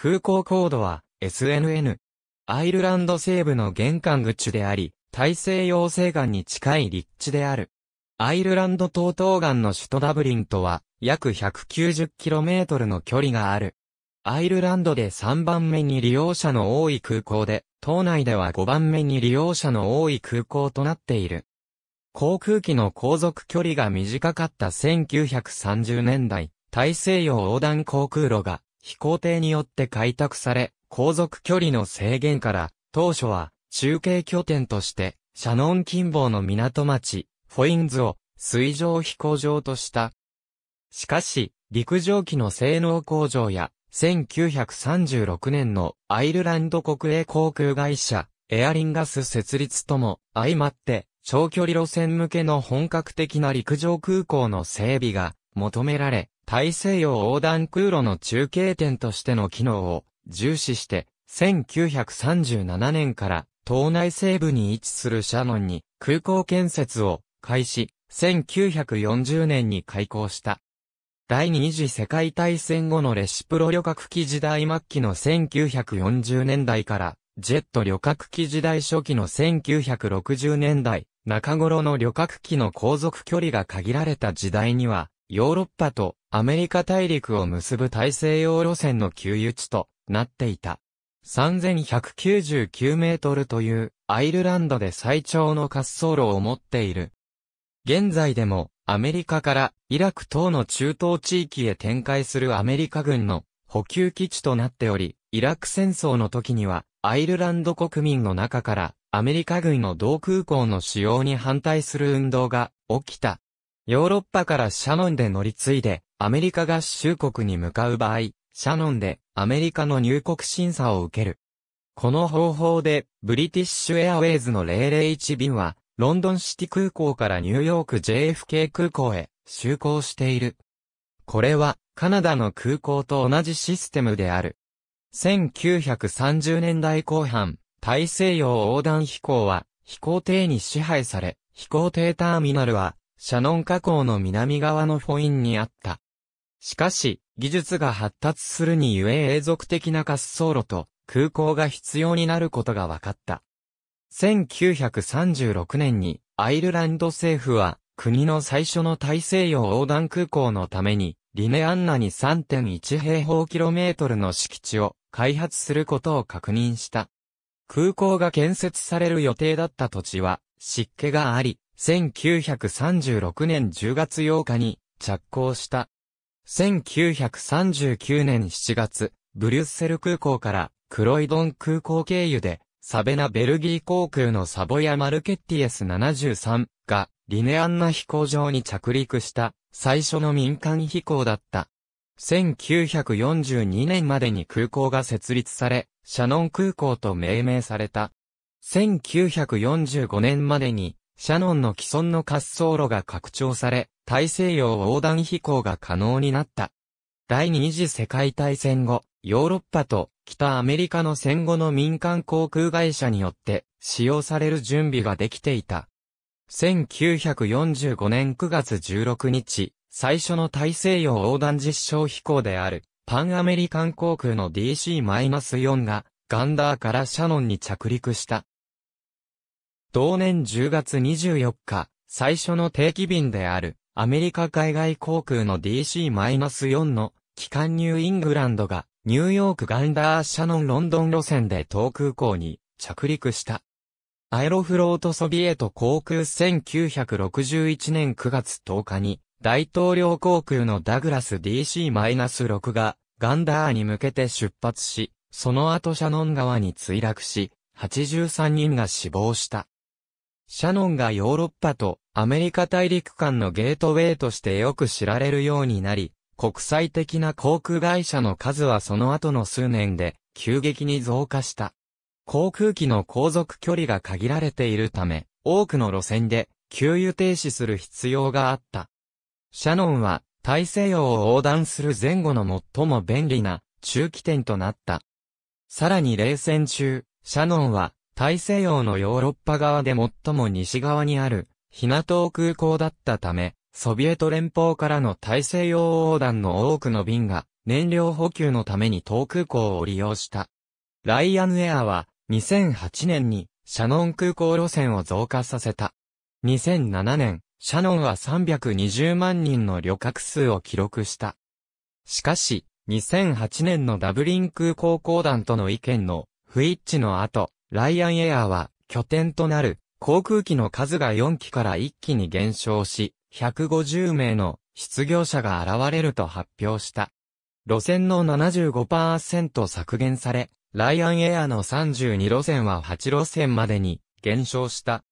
空港コードは SNN。アイルランド西部の玄関口であり、大西洋西岸に近い立地である。アイルランド東東岸の首都ダブリンとは約 190km の距離がある。アイルランドで3番目に利用者の多い空港で、島内では5番目に利用者の多い空港となっている。航空機の航続距離が短かった1930年代、大西洋横断航空路が飛行艇によって開拓され、航続距離の制限から、当初は中継拠点として、シャノン近傍の港町、フォインズを水上飛行場とした。しかし、陸上機の性能向上や、1936年のアイルランド国営航空会社、エアリンガス設立とも相まって、長距離路線向けの本格的な陸上空港の整備が求められ、大西洋横断空路の中継点としての機能を重視して、1937年から島内西部に位置するシャノンに空港建設を開始、1940年に開港した。第二次世界大戦後のレシプロ旅客機時代末期の1940年代から、ジェット旅客機時代初期の1960年代、中頃の旅客機の航続距離が限られた時代には、ヨーロッパとアメリカ大陸を結ぶ大西洋路線の給油地となっていた。3199メートルというアイルランドで最長の滑走路を持っている。現在でもアメリカからイラク等の中東地域へ展開するアメリカ軍の補給基地となっており、イラク戦争の時にはアイルランド国民の中からアメリカ軍の同空港の使用に反対する運動が起きた。ヨーロッパからシャノンで乗り継いで、アメリカ合衆国に向かう場合、シャノンでアメリカの入国審査を受ける。この方法で、ブリティッシュエアウェイズの001便は、ロンドンシティ空港からニューヨーク JFK 空港へ就航している。これは、カナダの空港と同じシステムである。1930年代後半、大西洋横断飛行は、飛行艇に支配され、飛行艇ターミナルは、シャノン河口の南側のフォインにあった。しかし、技術が発達するにゆえ永続的な滑走路と空港が必要になることが分かった。1936年にアイルランド政府は国の最初の大西洋横断空港のためにリネアンナに3.1平方キロメートルの敷地を開発することを確認した。空港が建設される予定だった土地は湿気があり、1936年10月8日に着工した。1939年7月、ブリュッセル空港からクロイドン空港経由でサベナベルギー航空のサボヤマルケッティ S73 がリネアンナ飛行場に着陸した最初の民間飛行だった。1942年までに空港が設立され、シャノン空港と命名された。1945年までにシャノンの既存の滑走路が拡張され、大西洋横断飛行が可能になった。第二次世界大戦後、ヨーロッパと北アメリカの戦後の民間航空会社によって使用される準備ができていた。1945年9月16日、最初の大西洋横断実証飛行である、パンアメリカン航空の DC-4 が、ガンダーからシャノンに着陸した。同年10月24日、最初の定期便である、アメリカ海外航空の DC-4 の、機関ニューイングランドが、ニューヨークガンダーシャノンロンドン路線で東空港に着陸した。アエロフロートソビエト航空1961年9月10日に、大統領航空のダグラス DC-6 が、ガンダーに向けて出発し、その後シャノン川に墜落し、83人が死亡した。シャノンがヨーロッパとアメリカ大陸間のゲートウェイとしてよく知られるようになり、国際的な航空会社の数はその後の数年で急激に増加した。航空機の航続距離が限られているため、多くの路線で給油停止する必要があった。シャノンは大西洋を横断する前後の最も便利な中期点となった。さらに冷戦中、シャノンは大西洋のヨーロッパ側で最も西側にある、ひな島空港だったため、ソビエト連邦からの大西洋横断の多くの便が、燃料補給のために東空港を利用した。ライアンエアは、2008年に、シャノン空港路線を増加させた。2007年、シャノンは320万人の旅客数を記録した。しかし、2008年のダブリン空港公団との意見の不一致の後、ライアンエアーは拠点となる航空機の数が4機から1機に減少し、150名の失業者が現れると発表した。路線の75%削減され、ライアンエアの32路線は8路線までに減少した。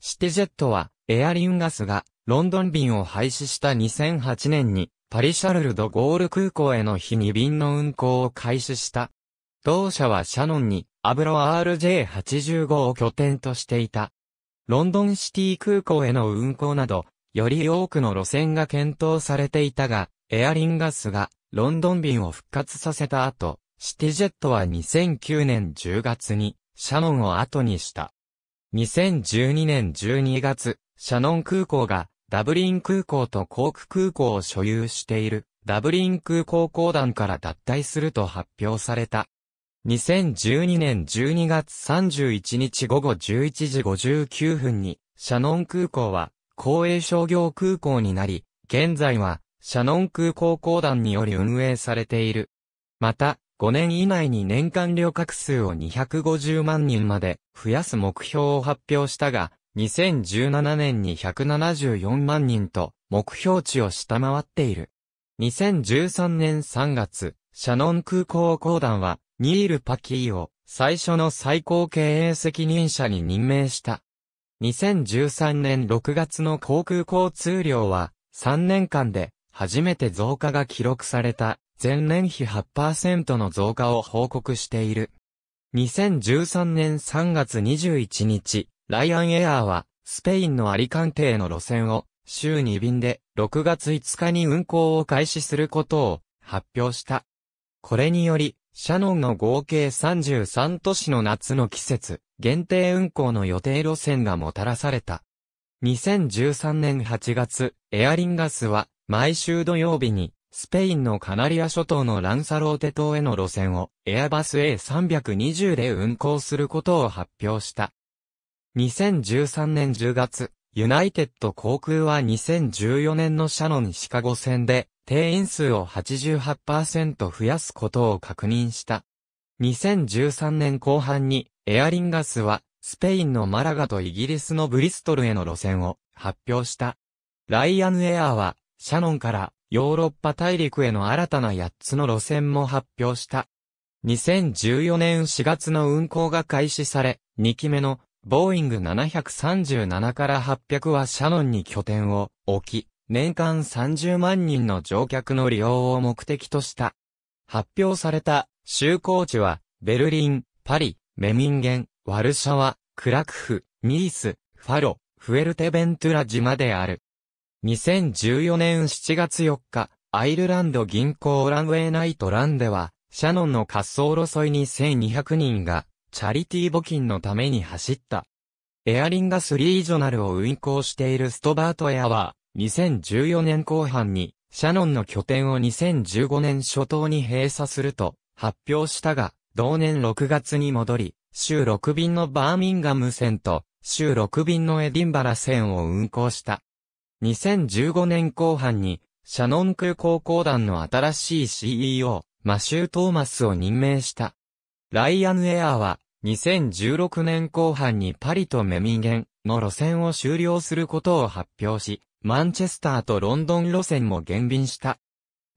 シティジェットはエアリンガスがロンドン便を廃止した2008年にパリシャルルドゴール空港への日に便の運航を開始した。同社はシャノンにアブロ RJ85 を拠点としていた。ロンドンシティ空港への運行など、より多くの路線が検討されていたが、エアリンガスがロンドン便を復活させた後、シティジェットは2009年10月にシャノンを後にした。2012年12月、シャノン空港がダブリン空港とコーク空港を所有しているダブリン空港公団から脱退すると発表された。2012年12月31日午後11時59分に、シャノン空港は、公営商業空港になり、現在は、シャノン空港公団により運営されている。また、5年以内に年間旅客数を250万人まで増やす目標を発表したが、2017年に174万人と目標値を下回っている。2013年3月、シャノン空港公団はニール・パキーを最初の最高経営責任者に任命した。2013年6月の航空交通量は3年間で初めて増加が記録された前年比8%の増加を報告している。2013年3月21日、ライアンエアーはスペインのアリカンテへの路線を週2便で6月5日に運行を開始することを発表した。これによりシャノンの合計33都市の夏の季節、限定運行の予定路線がもたらされた。2013年8月、エアリンガスは、毎週土曜日に、スペインのカナリア諸島のランサローテ島への路線を、エアバス A320 で運行することを発表した。2013年10月、ユナイテッド航空は2014年のシャノンシカゴ線で、定員数を88%増やすことを確認した。2013年後半に、エアリンガスは、スペインのマラガとイギリスのブリストルへの路線を発表した。ライアンエアーは、シャノンからヨーロッパ大陸への新たな8つの路線も発表した。2014年4月の運行が開始され、2期目のボーイング737から800はシャノンに拠点を置き、年間30万人の乗客の利用を目的とした。発表された、就航地は、ベルリン、パリ、メミンゲン、ワルシャワ、クラクフ、ニース、ファロ、フエルテベントゥラ島である。2014年7月4日、アイルランド銀行ランウェイナイトランでは、シャノンの滑走路沿いに1200人が、チャリティー募金のために走った。エアリンガスリージョナルを運行しているストバートエアは、2014年後半に、シャノンの拠点を2015年初頭に閉鎖すると発表したが、同年6月に戻り、週6便のバーミンガム線と、週6便のエディンバラ線を運行した。2015年後半に、シャノン空港公団の新しい CEO、マシュー・トーマスを任命した。ライアンエアーは、2016年後半にパリとメミンゲンの路線を終了することを発表し、マンチェスターとロンドン路線も減便した。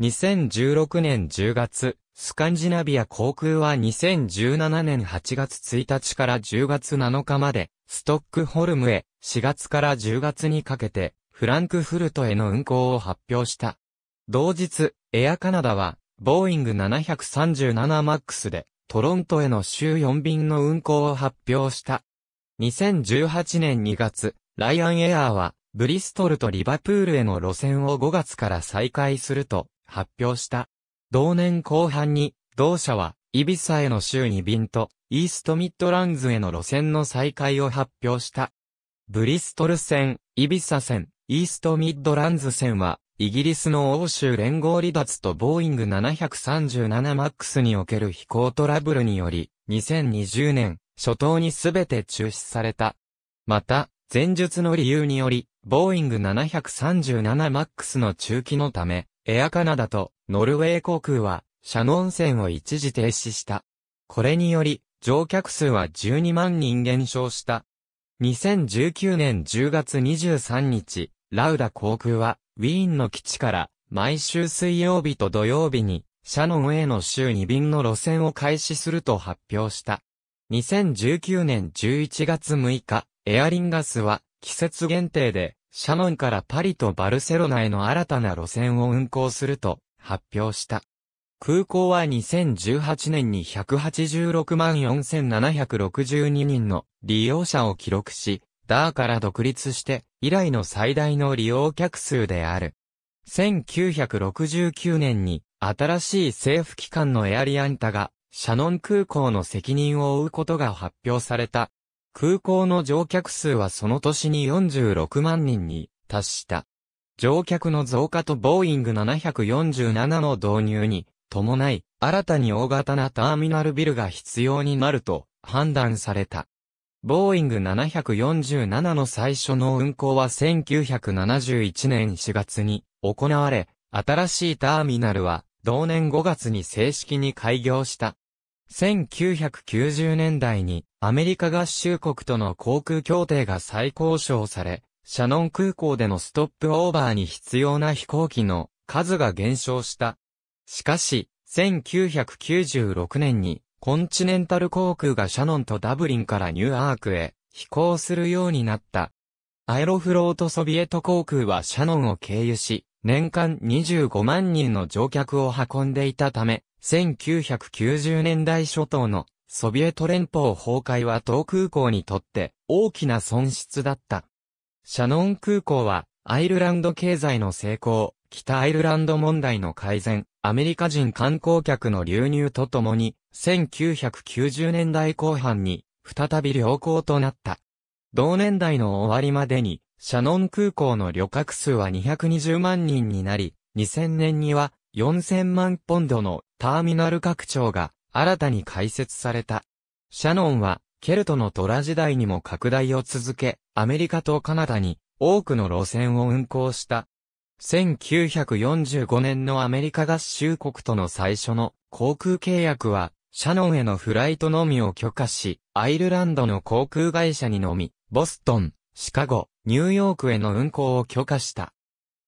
2016年10月、スカンジナビア航空は2017年8月1日から10月7日まで、ストックホルムへ、4月から10月にかけて、フランクフルトへの運航を発表した。同日、エアカナダは、ボーイング 737MAX で、トロントへの週4便の運航を発表した。2018年2月、ライアンエアーは、ブリストルとリバプールへの路線を5月から再開すると発表した。同年後半に、同社は、イビサへの週2便と、イーストミッドランズへの路線の再開を発表した。ブリストル線、イビサ線、イーストミッドランズ線は、イギリスの欧州連合離脱とボーイング 737MAX における飛行トラブルにより、2020年初頭にすべて中止された。また、前述の理由により、ボーイング 737MAX の中期のため、エアカナダとノルウェー航空は、シャノン線を一時停止した。これにより、乗客数は12万人減少した。2019年10月23日、ラウダ航空は、ウィーンの基地から、毎週水曜日と土曜日に、シャノンへの週2便の路線を開始すると発表した。2019年11月6日、エアリンガスは、季節限定で、シャノンからパリとバルセロナへの新たな路線を運行すると発表した。空港は2018年に186万4762人の利用者を記録し、ダーから独立して以来の最大の利用客数である。1969年に新しい政府機関のエアリアンタがシャノン空港の責任を負うことが発表された空港の乗客数はその年に46万人に達した。乗客の増加とボーイング747の導入に伴い、新たに大型なターミナルビルが必要になると判断された。ボーイング747の最初の運行は1971年4月に行われ、新しいターミナルは同年5月に正式に開業した。1990年代にアメリカ合衆国との航空協定が再交渉され、シャノン空港でのストップオーバーに必要な飛行機の数が減少した。しかし、1996年にコンチネンタル航空がシャノンとダブリンからニューアークへ飛行するようになった。アエロフロートソビエト航空はシャノンを経由し、年間25万人の乗客を運んでいたため、1990年代初頭のソビエト連邦崩壊は東空港にとって大きな損失だった。シャノン空港はアイルランド経済の成功、北アイルランド問題の改善、アメリカ人観光客の流入とともに、1990年代後半に再び良好となった。同年代の終わりまでに、シャノン空港の旅客数は220万人になり、2000年には4000万ポンドのターミナル拡張が新たに開設された。シャノンは、ケルトのトラ時代にも拡大を続け、アメリカとカナダに多くの路線を運行した。1945年のアメリカ合衆国との最初の航空契約は、シャノンへのフライトのみを許可し、アイルランドの航空会社にのみ、ボストン、シカゴ、ニューヨークへの運航を許可した。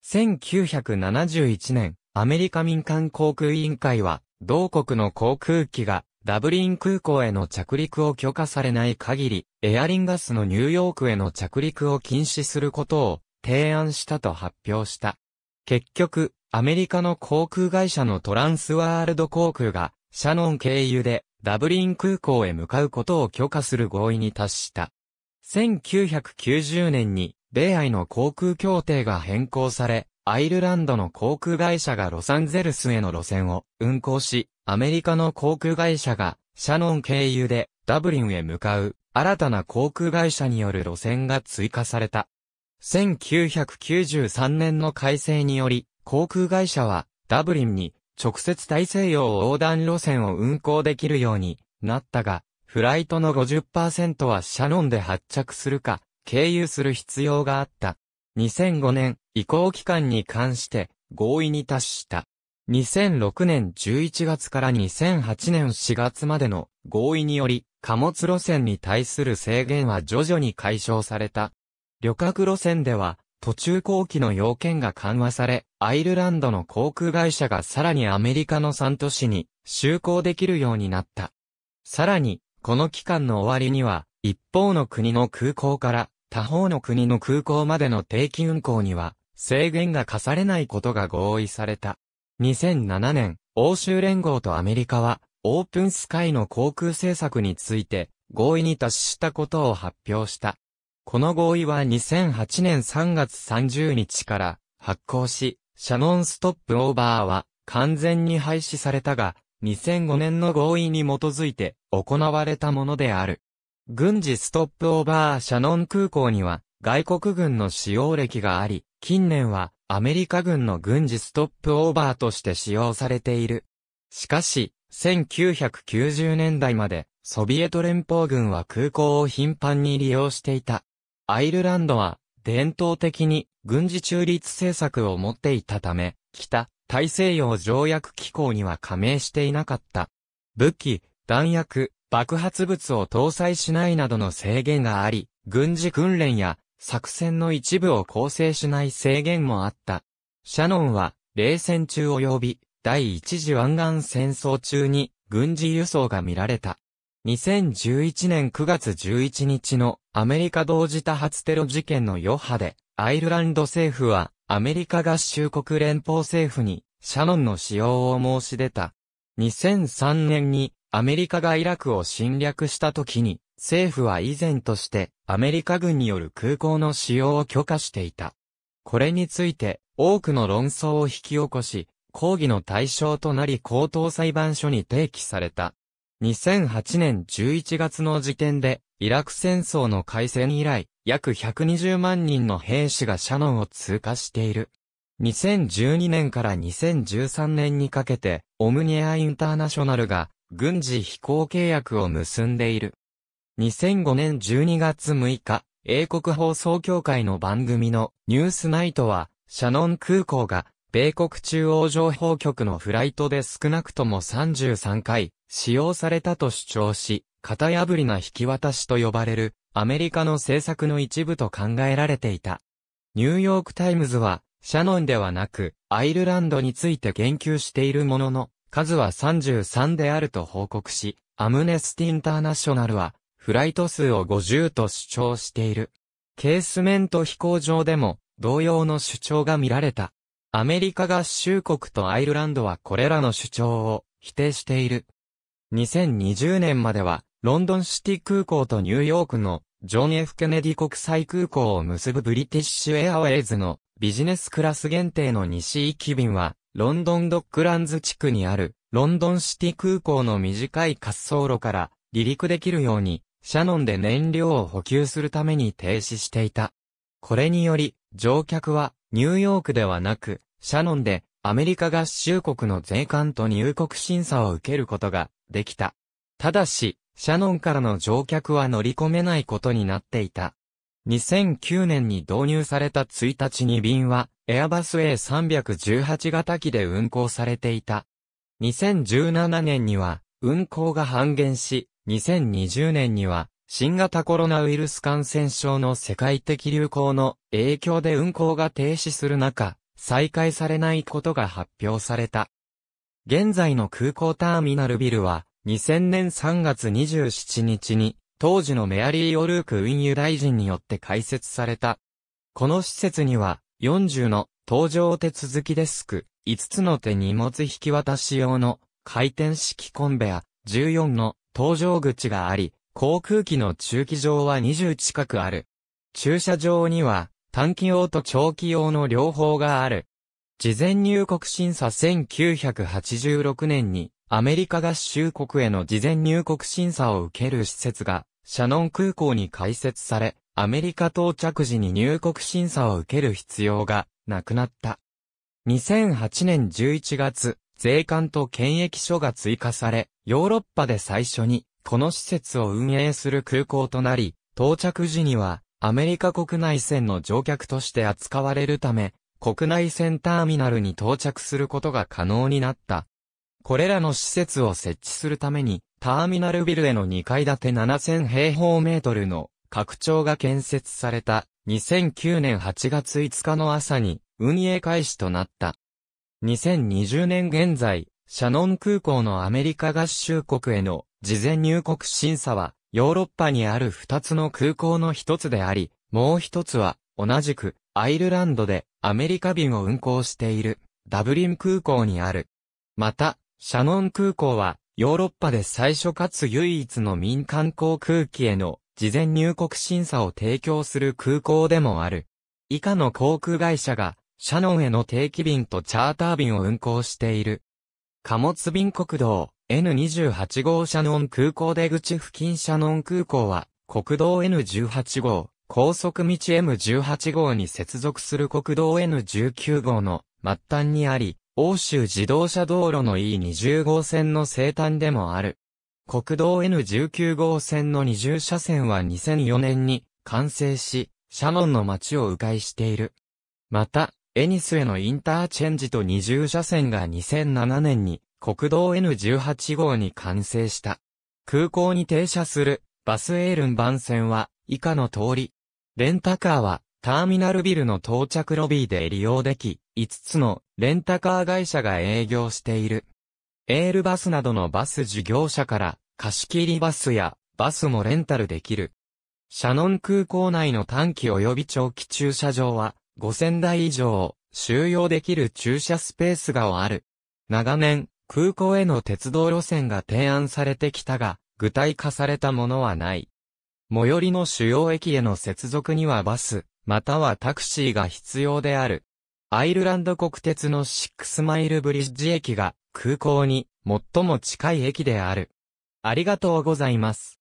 1971年、アメリカ民間航空委員会は、同国の航空機がダブリン空港への着陸を許可されない限り、エアリンガスのニューヨークへの着陸を禁止することを提案したと発表した。結局、アメリカの航空会社のトランスワールド航空が、シャノン経由でダブリン空港へ向かうことを許可する合意に達した。1990年に、米愛の航空協定が変更され、アイルランドの航空会社がロサンゼルスへの路線を運航し、アメリカの航空会社がシャノン経由でダブリンへ向かう新たな航空会社による路線が追加された。1993年の改正により、航空会社はダブリンに直接大西洋横断路線を運行できるようになったが、フライトの50%はシャノンで発着するか、経由する必要があった。2005年、移行期間に関して合意に達した。2006年11月から2008年4月までの合意により、貨物路線に対する制限は徐々に解消された。旅客路線では、途中後期の要件が緩和され、アイルランドの航空会社がさらにアメリカの3都市に就航できるようになった。さらに、この期間の終わりには、一方の国の空港から他方の国の空港までの定期運航には、制限が課されないことが合意された。2007年、欧州連合とアメリカは、オープンスカイの航空政策について、合意に達したことを発表した。この合意は2008年3月30日から発行し、シャノンストップオーバーは完全に廃止されたが、2005年の合意に基づいて行われたものである。軍事ストップオーバーシャノン空港には外国軍の使用歴があり、近年はアメリカ軍の軍事ストップオーバーとして使用されている。しかし、1990年代までソビエト連邦軍は空港を頻繁に利用していた。アイルランドは伝統的に軍事中立政策を持っていたため、北大西洋条約機構には加盟していなかった。武器、弾薬、爆発物を搭載しないなどの制限があり、軍事訓練や作戦の一部を構成しない制限もあった。シャノンは、冷戦中及び、第一次湾岸戦争中に、軍事輸送が見られた。2011年9月11日のアメリカ同時多発テロ事件の余波で、アイルランド政府はアメリカ合衆国連邦政府にシャノンの使用を申し出た。2003年にアメリカがイラクを侵略した時に、政府は以前としてアメリカ軍による空港の使用を許可していた。これについて多くの論争を引き起こし、抗議の対象となり高等裁判所に提起された。2008年11月の時点で、イラク戦争の開戦以来、約120万人の兵士がシャノンを通過している。2012年から2013年にかけて、オムニエア・インターナショナルが、軍事飛行契約を結んでいる。2005年12月6日、英国放送協会の番組のニュースナイトは、シャノン空港が、米国中央情報局のフライトで少なくとも33回使用されたと主張し、型破りな引き渡しと呼ばれるアメリカの政策の一部と考えられていた。ニューヨークタイムズは、シャノンではなく、アイルランドについて言及しているものの、数は33であると報告し、アムネスティ・インターナショナルは、フライト数を50と主張している。ケースメント飛行場でも、同様の主張が見られた。アメリカ合衆国とアイルランドはこれらの主張を否定している。2020年までは、ロンドンシティ空港とニューヨークのジョン・ F・ ケネディ国際空港を結ぶブリティッシュエアウェイズのビジネスクラス限定の西行き便はロンドンドックランズ地区にある、ロンドンシティ空港の短い滑走路から離陸できるように、シャノンで燃料を補給するために停止していた。これにより、乗客はニューヨークではなく、シャノンでアメリカ合衆国の税関と入国審査を受けることができた。ただし、シャノンからの乗客は乗り込めないことになっていた。2009年に導入された1日に便は、エアバス A318 型機で運行されていた。2017年には、運行が半減し、2020年には、新型コロナウイルス感染症の世界的流行の影響で運行が停止する中、再開されないことが発表された。現在の空港ターミナルビルは、2000年3月27日に当時のメアリー・オルーク運輸大臣によって開設された。この施設には、40の搭乗手続きデスク、5つの手荷物引き渡し用の回転式コンベア、14の搭乗口があり、航空機の駐機場は20近くある。駐車場には短期用と長期用の両方がある。事前入国審査1986年にアメリカ合衆国への事前入国審査を受ける施設が、シャノン空港に開設され、アメリカ到着時に入国審査を受ける必要がなくなった。2008年11月、税関と検疫所が追加され、ヨーロッパで最初に、この施設を運営する空港となり、到着時には、アメリカ国内線の乗客として扱われるため、国内線ターミナルに到着することが可能になった。これらの施設を設置するために、ターミナルビルへの2階建て7000平方メートルの拡張が建設された2009年8月5日の朝に運営開始となった。2020年現在、シャノン空港のアメリカ合衆国への事前入国審査はヨーロッパにある2つの空港の1つであり、もう1つは同じくアイルランドでアメリカ便を運航しているダブリン空港にある。また、シャノン空港は、ヨーロッパで最初かつ唯一の民間航空機への事前入国審査を提供する空港でもある。以下の航空会社が、シャノンへの定期便とチャーター便を運航している。貨物便国道 N28 号シャノン空港出口付近シャノン空港は、国道 N18 号、高速道 M18 号に接続する国道 N19 号の末端にあり、欧州自動車道路の E20 号線の生誕でもある。国道 N19 号線の20車線は2004年に完成し、シャノンの街を迂回している。また、エニスへのインターチェンジと20車線が2007年に国道 N18 号に完成した。空港に停車するバスエールン番線は以下の通り。レンタカーはターミナルビルの到着ロビーで利用でき、5つのレンタカー会社が営業している。エールバスなどのバス事業者から貸し切りバスやバスもレンタルできる。シャノン空港内の短期及び長期駐車場は5000台以上収容できる駐車スペースがある。長年空港への鉄道路線が提案されてきたが具体化されたものはない。最寄りの主要駅への接続にはバス、またはタクシーが必要である。アイルランド国鉄のシックスマイルブリッジ駅が空港に最も近い駅である。ありがとうございます。